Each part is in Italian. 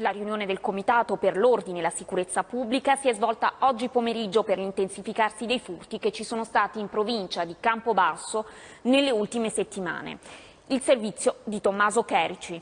La riunione del Comitato per l'Ordine e la Sicurezza Pubblica si è svolta oggi pomeriggio per l'intensificarsi dei furti che ci sono stati in provincia di Campobasso nelle ultime settimane. Il servizio di Tommaso Cherici.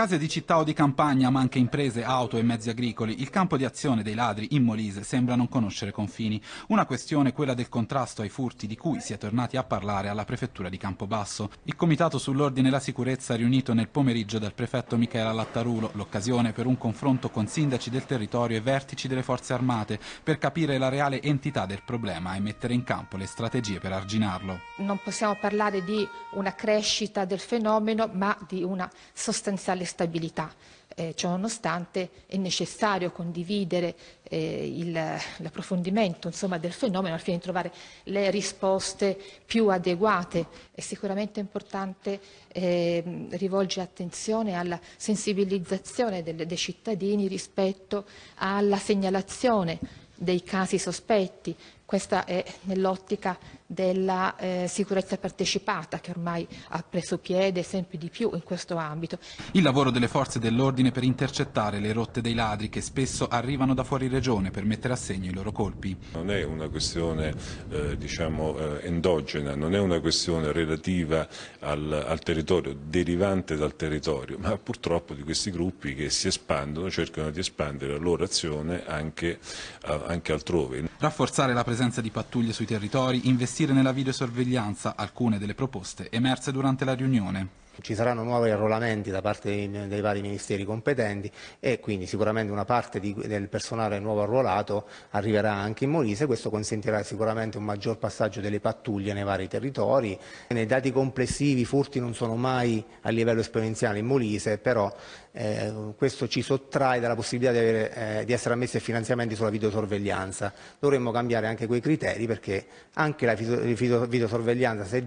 Case di città o di campagna, ma anche imprese, auto e mezzi agricoli, il campo di azione dei ladri in Molise sembra non conoscere confini. Una questione, quella del contrasto ai furti, di cui si è tornati a parlare alla prefettura di Campobasso. Il comitato sull'ordine e la sicurezza riunito nel pomeriggio dal prefetto Michela Lattarulo, l'occasione per un confronto con sindaci del territorio e vertici delle forze armate per capire la reale entità del problema e mettere in campo le strategie per arginarlo. Non possiamo parlare di una crescita del fenomeno, ma di una sostanziale stabilità. Eh, ciononostante è necessario condividere eh, il, l'approfondimento insomma, del fenomeno al fine di trovare le risposte più adeguate. È sicuramente importante eh, rivolgere attenzione alla sensibilizzazione del, dei cittadini rispetto alla segnalazione dei casi sospetti, questa è nell'ottica della eh, sicurezza partecipata che ormai ha preso piede sempre di più in questo ambito. Il lavoro delle forze dell'ordine per intercettare le rotte dei ladri che spesso arrivano da fuori regione per mettere a segno i loro colpi. Non è una questione eh, diciamo, eh, endogena, non è una questione relativa al, al, territorio, derivante dal territorio, ma purtroppo di questi gruppi che si espandono, cercano di espandere la loro azione anche, eh, anche altrove. Rafforzare la presenza presenza di pattuglie sui territori, investire nella videosorveglianza, alcune delle proposte emerse durante la riunione ci saranno nuovi arruolamenti da parte dei, dei, vari ministeri competenti e quindi sicuramente una parte di, del personale nuovo arruolato arriverà anche in Molise, questo consentirà sicuramente un maggior passaggio delle pattuglie nei vari territori. Nei dati complessivi i furti non sono mai a livello esponenziale in Molise, però eh, questo ci sottrae dalla possibilità di, avere, eh, di essere ammessi ai finanziamenti sulla videosorveglianza. Dovremmo cambiare anche quei criteri perché anche la videosorveglianza, se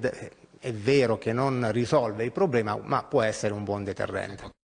è vero che non risolve il problema, ma può essere un buon deterrente.